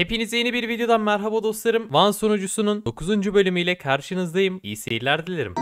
Hepinize yeni bir videodan merhaba dostlarım. Van sonucusunun 9. bölümüyle karşınızdayım. İyi seyirler dilerim.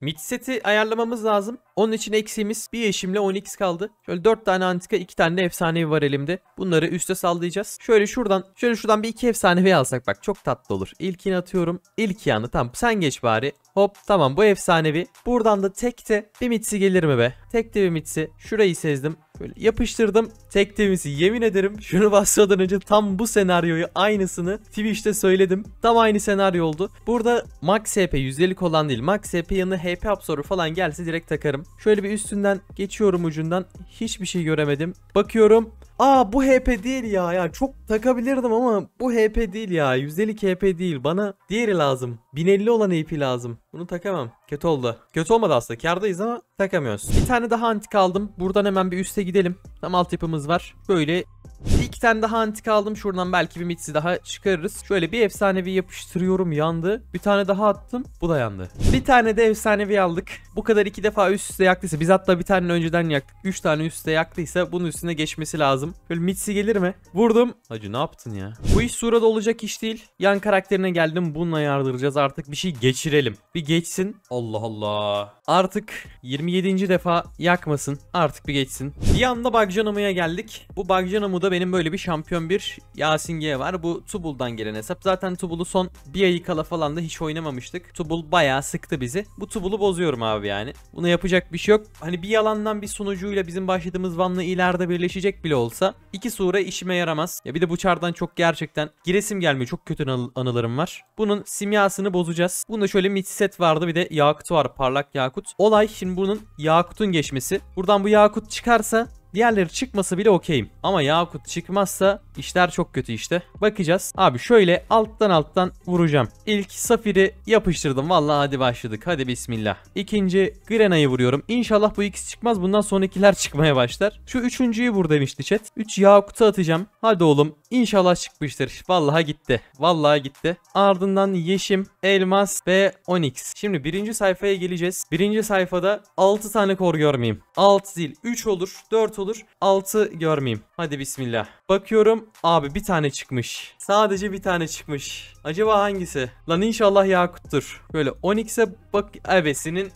Mid seti ayarlamamız lazım. Onun için eksiğimiz bir yeşimle 10x kaldı. Şöyle 4 tane antika 2 tane de efsanevi var elimde. Bunları üste sallayacağız. Şöyle şuradan şöyle şuradan bir iki efsanevi alsak bak çok tatlı olur. İlkini atıyorum. İlk yanı tamam sen geç bari. Hop tamam bu efsanevi. Buradan da tekte bir mitsi gelir mi be? Tekte bir mitsi. Şurayı sezdim. Böyle yapıştırdım. Tek mitsi. yemin ederim şunu basmadan önce tam bu senaryoyu aynısını Twitch'te söyledim. Tam aynı senaryo oldu. Burada max HP 150 olan değil. Max HP yanına HP absoru falan gelse direkt takarım isterim. Şöyle bir üstünden geçiyorum ucundan. Hiçbir şey göremedim. Bakıyorum. Aa bu HP değil ya. Ya çok takabilirdim ama bu HP değil ya. 150 HP değil. Bana diğeri lazım. 1050 olan AP lazım. Bunu takamam. Kötü oldu. Kötü olmadı aslında. Kardayız ama takamıyoruz. Bir tane daha antik aldım. Buradan hemen bir üste gidelim. Tam altyapımız var. Böyle tane daha antik aldım. Şuradan belki bir mitsi daha çıkarırız. Şöyle bir efsanevi yapıştırıyorum yandı. Bir tane daha attım. Bu da yandı. Bir tane de efsanevi aldık. Bu kadar iki defa üst üste yaktıysa biz hatta bir tane önceden yaktık. Üç tane üst üste yaktıysa bunun üstüne geçmesi lazım. Böyle mitsi gelir mi? Vurdum. Hacı ne yaptın ya? Bu iş surada olacak iş değil. Yan karakterine geldim. Bununla yardıracağız. Artık bir şey geçirelim. Bir geçsin. Allah Allah. Artık 27. defa yakmasın. Artık bir geçsin. Bir anda Bagcanamı'ya geldik. Bu Bagcanamı da benim böyle gibi şampiyon bir Yasin G var. Bu Tubul'dan gelen hesap. Zaten Tubul'u son bir ayı kala falan da hiç oynamamıştık. Tubul bayağı sıktı bizi. Bu Tubul'u bozuyorum abi yani. Buna yapacak bir şey yok. Hani bir yalandan bir sunucuyla bizim başladığımız Van'la ileride birleşecek bile olsa iki sure işime yaramaz. Ya bir de bu çardan çok gerçekten giresim gelmiyor. Çok kötü anılarım var. Bunun simyasını bozacağız. Bunda şöyle mitset vardı bir de yakut var. Parlak yakut. Olay şimdi bunun yakutun geçmesi. Buradan bu yakut çıkarsa Diğerleri çıkmasa bile okeyim. Ama Yakut çıkmazsa işler çok kötü işte. Bakacağız. Abi şöyle alttan alttan vuracağım. İlk Safir'i yapıştırdım. Vallahi hadi başladık. Hadi bismillah. İkinci Grena'yı vuruyorum. İnşallah bu ikisi çıkmaz. Bundan sonrakiler çıkmaya başlar. Şu üçüncüyü vur demişti chat. Üç Yakut'a atacağım. Hadi oğlum. İnşallah çıkmıştır. Vallahi gitti. Vallahi gitti. Ardından Yeşim, Elmas ve Onyx. Şimdi birinci sayfaya geleceğiz. Birinci sayfada 6 tane kor görmeyeyim. 6 zil 3 olur. 4 olur olur. 6 görmeyeyim. Hadi bismillah. Bakıyorum. Abi bir tane çıkmış. Sadece bir tane çıkmış. Acaba hangisi? Lan inşallah Yakut'tur. Böyle Onyx'e bak ebesinin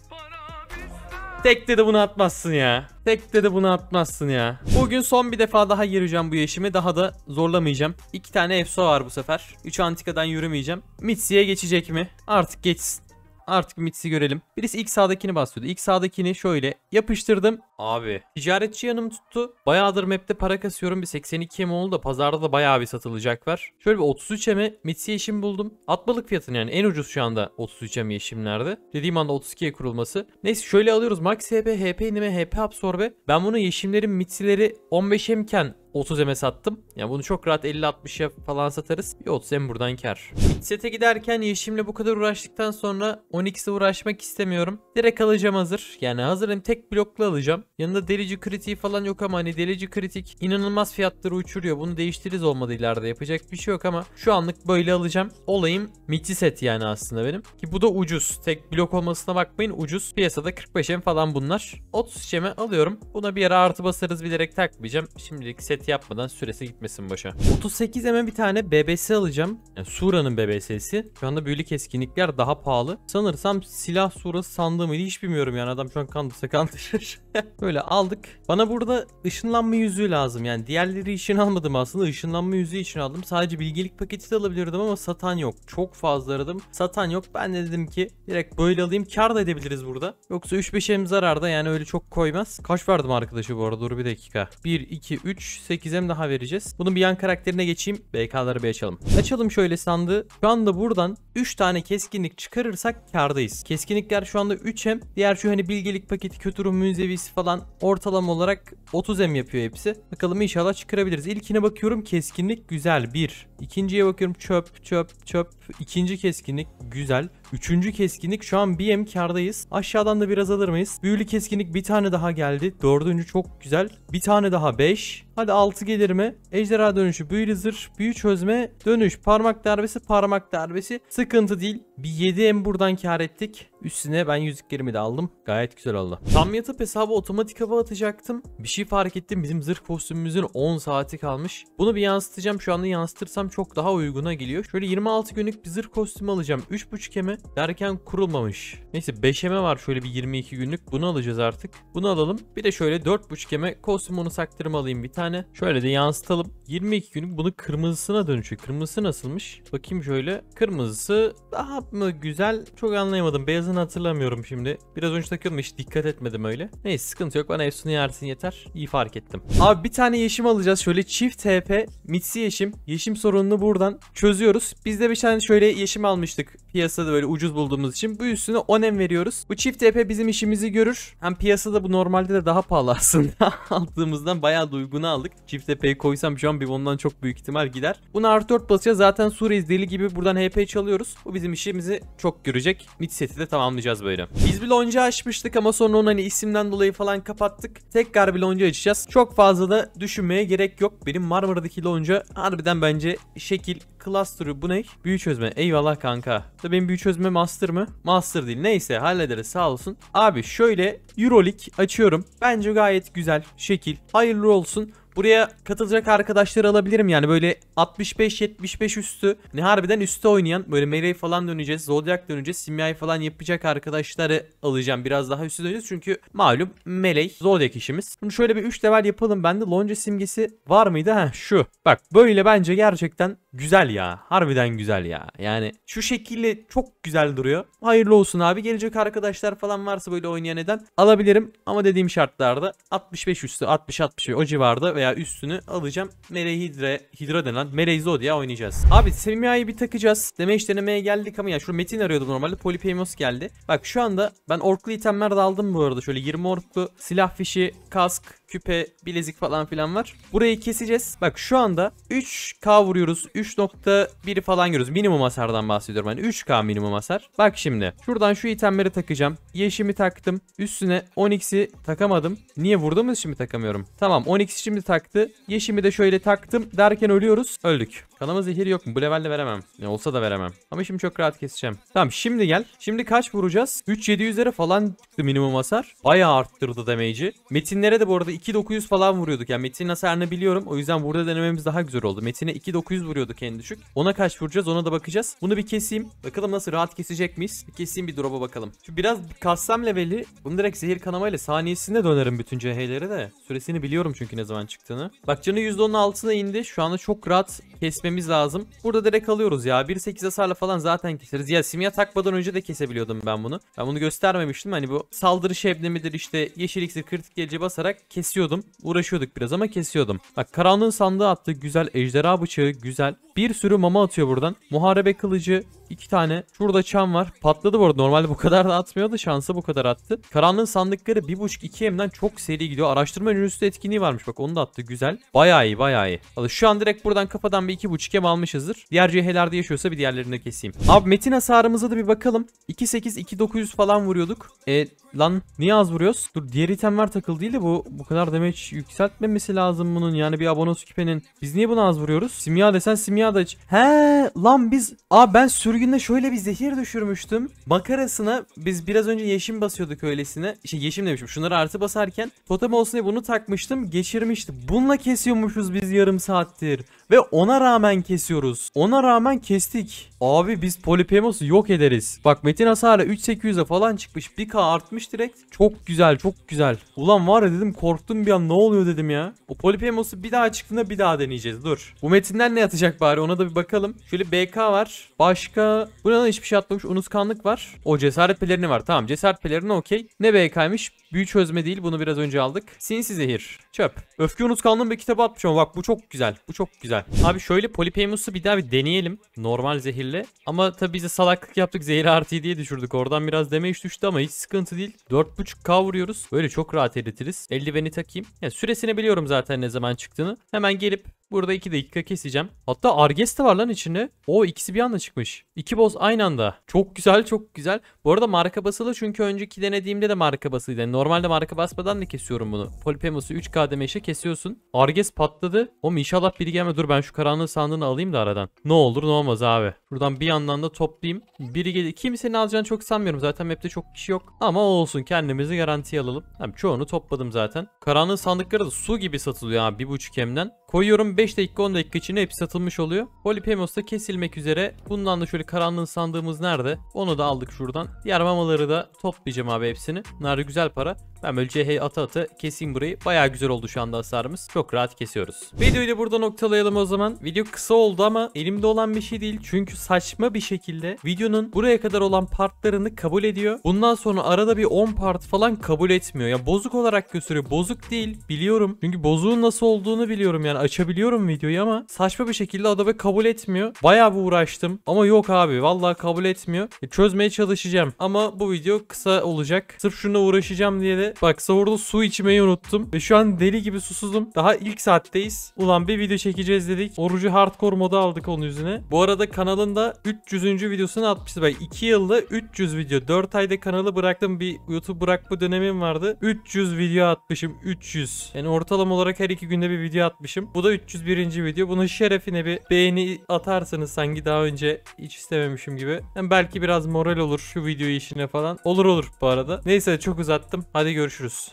Tek de bunu atmazsın ya. Tek de bunu atmazsın ya. Bugün son bir defa daha gireceğim bu yeşimi. Daha da zorlamayacağım. İki tane EFSO var bu sefer. Üç antikadan yürümeyeceğim. Mitsi'ye geçecek mi? Artık geçsin. Artık Mitsi görelim. Birisi ilk sağdakini basıyordu. İlk sağdakini şöyle yapıştırdım. Abi. Ticaretçi yanım tuttu. Bayağıdır map'te para kasıyorum. Bir 82 em oldu da pazarda da bayağı bir satılacak var. Şöyle bir 33 eme mitsi yeşim buldum. Atmalık fiyatını yani en ucuz şu anda 33 em yeşimlerde. Dediğim anda 32'ye kurulması. Neyse şöyle alıyoruz. Max HP, HP inime, HP absorbe. Ben bunu yeşimlerin mitsileri 15 emken 30 eme sattım. Yani bunu çok rahat 50-60'a falan satarız. Bir 30 em buradan kar. Sete giderken yeşimle bu kadar uğraştıktan sonra 12'si uğraşmak istemiyorum. Direkt alacağım hazır. Yani hazırım tek blokla alacağım. Yanında delici kritiği falan yok ama hani delici kritik inanılmaz fiyatları uçuruyor. Bunu değiştiririz olmadı ileride yapacak bir şey yok ama şu anlık böyle alacağım. Olayım miti set yani aslında benim. Ki bu da ucuz. Tek blok olmasına bakmayın ucuz. Piyasada 45 em falan bunlar. 30 şeme alıyorum. Buna bir ara artı basarız bilerek takmayacağım. Şimdilik set yapmadan süresi gitmesin boşa. 38 eme bir tane BBS alacağım. Yani Sura'nın BBS'si. Şu anda büyülü keskinlikler daha pahalı. Sanırsam silah surası sandığım hiç bilmiyorum yani adam şu an kandırsa kandırır. Böyle aldık. Bana burada ışınlanma yüzüğü lazım. Yani diğerleri için almadım aslında. Işınlanma yüzüğü için aldım. Sadece bilgelik paketi de alabilirdim ama satan yok. Çok fazla aradım. Satan yok. Ben de dedim ki direkt böyle alayım. Kar da edebiliriz burada. Yoksa 3-5'em zararda yani öyle çok koymaz. Kaç verdim arkadaşı bu arada? Dur bir dakika. 1, 2, 3, 8'em daha vereceğiz. Bunun bir yan karakterine geçeyim. BK'ları bir açalım. Açalım şöyle sandığı. Şu anda buradan 3 tane keskinlik çıkarırsak kardayız. Keskinlikler şu anda 3M. Diğer şu hani bilgelik paketi, kötü ruh münzevisi hepsi falan ortalama olarak 30M yapıyor hepsi. Bakalım inşallah çıkarabiliriz. İlkine bakıyorum keskinlik güzel 1. İkinciye bakıyorum çöp çöp çöp. İkinci keskinlik güzel. Üçüncü keskinlik şu an BM kardayız. Aşağıdan da biraz alır mıyız? Büyülü keskinlik bir tane daha geldi. Dördüncü çok güzel. Bir tane daha beş. Hadi altı gelir mi? Ejderha dönüşü büyülü zırh. Büyü çözme dönüş. Parmak darbesi parmak darbesi. Sıkıntı değil. Bir 7 m buradan kar ettik. Üstüne ben yüzüklerimi de aldım. Gayet güzel oldu. Tam yatıp hesabı otomatik hava atacaktım. Bir şey fark ettim. Bizim zırh kostümümüzün 10 saati kalmış. Bunu bir yansıtacağım. Şu anda yansıtırsam alırsam çok daha uyguna geliyor. Şöyle 26 günlük bir zırh kostümü alacağım. 3.5M'e derken kurulmamış. Neyse 5M'e var şöyle bir 22 günlük. Bunu alacağız artık. Bunu alalım. Bir de şöyle 4.5M'e kostüm onu saktırma alayım bir tane. Şöyle de yansıtalım. 22 günlük bunu kırmızısına dönüşüyor. Kırmızısı nasılmış? Bakayım şöyle. Kırmızısı daha mı güzel? Çok anlayamadım. Beyazını hatırlamıyorum şimdi. Biraz önce takıyorum hiç dikkat etmedim öyle. Neyse sıkıntı yok. Bana Efsun'u yersin yeter. İyi fark ettim. Abi bir tane yeşim alacağız. Şöyle çift TP. Mitsi yeşim. Yeşim soru sorununu buradan çözüyoruz. Biz de bir tane şöyle yeşim almıştık piyasada böyle ucuz bulduğumuz için bu üstüne 10 em veriyoruz. Bu çift TP bizim işimizi görür. Hem piyasada bu normalde de daha pahalı aslında. Aldığımızdan bayağı da aldık. Çift TP'yi koysam şu an bir ondan çok büyük ihtimal gider. Buna artı 4 basacağız. Zaten Suriye'yiz deli gibi buradan HP çalıyoruz. Bu bizim işimizi çok görecek. Mid seti de tamamlayacağız böyle. Biz bir lonca açmıştık ama sonra onu hani isimden dolayı falan kapattık. Tekrar bir lonca açacağız. Çok fazla da düşünmeye gerek yok. Benim Marmara'daki lonca harbiden bence şekil Cluster'ı bu ne? Büyü çözme. Eyvallah kanka. Tabii benim büyü çözme master mı? Master değil. Neyse hallederiz sağ olsun. Abi şöyle Euroleague açıyorum. Bence gayet güzel şekil. Hayırlı olsun. Buraya katılacak arkadaşları alabilirim yani böyle 65-75 üstü. ne hani harbiden üstü oynayan böyle Melee falan döneceğiz. zodyak döneceğiz. Simya'yı falan yapacak arkadaşları alacağım. Biraz daha üstü döneceğiz. Çünkü malum Melee zodyak işimiz. Bunu şöyle bir 3 level yapalım. Bende lonca simgesi var mıydı? Ha şu. Bak böyle bence gerçekten güzel ya. Harbiden güzel ya. Yani şu şekilde çok güzel duruyor. Hayırlı olsun abi. Gelecek arkadaşlar falan varsa böyle oynayan neden alabilirim. Ama dediğim şartlarda 65 üstü 60-60 o civarda veya veya üstünü alacağım. Meleği Hidra, Hidra denen Meleği diye oynayacağız. Abi Semia'yı bir takacağız. Demeç denemeye geldik ama ya şurada Metin arıyordu normalde. Polipemos geldi. Bak şu anda ben orklu itemler de aldım bu arada. Şöyle 20 orklu silah fişi, kask, küpe, bilezik falan filan var. Burayı keseceğiz. Bak şu anda 3K vuruyoruz. 3.1'i falan görüyoruz. Minimum hasardan bahsediyorum. Yani 3K minimum hasar. Bak şimdi. Şuradan şu itemleri takacağım. Yeşimi taktım. Üstüne 10x'i takamadım. Niye vurdum şimdi takamıyorum. Tamam 10x şimdi taktı. Yeşimi de şöyle taktım derken ölüyoruz. Öldük. Kanama zehir yok mu? Bu levelde veremem. Ya olsa da veremem. Ama şimdi çok rahat keseceğim. Tamam şimdi gel. Şimdi kaç vuracağız? 3700'lere falan çıktı minimum hasar. Bayağı arttırdı damage'i. Metinlere de bu arada 2900 falan vuruyorduk. Yani metin hasarını biliyorum. O yüzden burada denememiz daha güzel oldu. Metine 2900 vuruyorduk en düşük. Ona kaç vuracağız ona da bakacağız. Bunu bir keseyim. Bakalım nasıl rahat kesecek miyiz? Bir keseyim bir drop'a bakalım. Şu biraz kassam leveli. Bunu direkt zehir kanamayla saniyesinde dönerim bütün CH'leri de. Süresini biliyorum çünkü ne zaman çıktığını. Bak canı %10'un altına indi. Şu anda çok rahat kesme kesmemiz lazım. Burada direkt alıyoruz ya. 1.8 hasarla falan zaten keseriz. Ya simya takmadan önce de kesebiliyordum ben bunu. Ben bunu göstermemiştim. Hani bu saldırı şeblemidir işte yeşil iksir kritik gelece basarak kesiyordum. Uğraşıyorduk biraz ama kesiyordum. Bak karanlığın sandığı attı. Güzel ejderha bıçağı güzel. Bir sürü mama atıyor buradan. Muharebe kılıcı iki tane. Şurada çan var. Patladı bu arada. Normalde bu kadar da atmıyordu. şansı bu kadar attı. Karanlığın sandıkları 1.5-2 M'den çok seri gidiyor. Araştırma üniversite etkinliği varmış. Bak onu da attı. Güzel. Bayağı iyi bayağı iyi. Vallahi şu an direkt buradan kafadan bir 2.5 M almışızdır. Diğer CH'lerde yaşıyorsa bir diğerlerini keseyim. Abi metin hasarımıza da bir bakalım. 2.8-2.900 falan vuruyorduk. E lan niye az vuruyoruz? Dur diğer item var takıl değil de bu bu kadar damage yükseltmemesi lazım bunun. Yani bir abonos kipenin. Biz niye bunu az vuruyoruz? Simya desen simya dünyada hiç. He lan biz Aa ben sürgünde şöyle bir zehir düşürmüştüm. Makarasına biz biraz önce yeşim basıyorduk öylesine. şey yeşim demişim. Şunları artı basarken totem olsun diye bunu takmıştım. Geçirmişti. Bununla kesiyormuşuz biz yarım saattir. Ve ona rağmen kesiyoruz. Ona rağmen kestik. Abi biz Polipemos'u yok ederiz. Bak Metin Hasar'a 3800'e falan çıkmış. 1k artmış direkt. Çok güzel çok güzel. Ulan var ya dedim korktum bir an ne oluyor dedim ya. O Polipemos'u bir daha çıktığında bir daha deneyeceğiz dur. Bu metinden ne atacak bari ona da bir bakalım. Şöyle BK var. Başka buna hiçbir şey atmamış. Unutkanlık var. O cesaret pelerini var. Tamam cesaret pelerini okey. Ne BK'ymış? Büyü çözme değil bunu biraz önce aldık. Sinsi zehir. Çöp. Öfke unutkanlığın bir kitabı atmış ama bak bu çok güzel. Bu çok güzel güzel. Abi şöyle Polyphemus'u bir daha bir deneyelim. Normal zehirle. Ama tabii bize salaklık yaptık. Zehir artı diye düşürdük. Oradan biraz damage düştü ama hiç sıkıntı değil. 4.5k vuruyoruz. Böyle çok rahat eritiriz. Eldiveni takayım. Yani süresini biliyorum zaten ne zaman çıktığını. Hemen gelip Burada 2 dakika keseceğim. Hatta Arges de var lan içinde. O ikisi bir anda çıkmış. İki boz aynı anda. Çok güzel çok güzel. Bu arada marka basılı çünkü önceki denediğimde de marka basıydı. Yani normalde marka basmadan da kesiyorum bunu. Polipemus'u 3 KDM'şe kesiyorsun. Arges patladı. Oğlum inşallah biri gelme. Dur ben şu karanlığı sandığını alayım da aradan. Ne olur ne olmaz abi. Buradan bir yandan da toplayayım. Biri gelir. Kimsenin alacağını çok sanmıyorum. Zaten map'te çok kişi yok. Ama olsun kendimizi garantiye alalım. Abi çoğunu topladım zaten. Karanlığın sandıkları da su gibi satılıyor abi 1.5 M'den. Koyuyorum 5 dakika 10 dakika içinde hepsi satılmış oluyor. Polipemos da kesilmek üzere. Bundan da şöyle karanlığın sandığımız nerede? Onu da aldık şuradan. Diğer mamaları da toplayacağım abi hepsini. Bunlar güzel para. Ben böyle CH ata ata keseyim burayı. Baya güzel oldu şu anda hasarımız. Çok rahat kesiyoruz. Videoyu da burada noktalayalım o zaman. Video kısa oldu ama elimde olan bir şey değil. Çünkü saçma bir şekilde videonun buraya kadar olan partlarını kabul ediyor. Bundan sonra arada bir 10 part falan kabul etmiyor. Ya bozuk olarak gösteriyor. Bozuk değil biliyorum. Çünkü bozuğun nasıl olduğunu biliyorum yani açabiliyor yüklüyorum videoyu ama saçma bir şekilde Adobe kabul etmiyor. Bayağı bir uğraştım ama yok abi vallahi kabul etmiyor. E, çözmeye çalışacağım ama bu video kısa olacak. Sırf şuna uğraşacağım diye de bak sahurda su içmeyi unuttum ve şu an deli gibi susuzum. Daha ilk saatteyiz. Ulan bir video çekeceğiz dedik. Orucu hardcore moda aldık onun yüzüne. Bu arada kanalın da 300. videosunu atmıştı. Ben 2 yılda 300 video. 4 ayda kanalı bıraktım. Bir YouTube bırakma dönemim vardı. 300 video atmışım. 300. Yani ortalama olarak her iki günde bir video atmışım. Bu da 300 501. video. Bunun şerefine bir beğeni atarsanız sanki daha önce hiç istememişim gibi. Yani belki biraz moral olur şu video işine falan. Olur olur bu arada. Neyse çok uzattım. Hadi görüşürüz.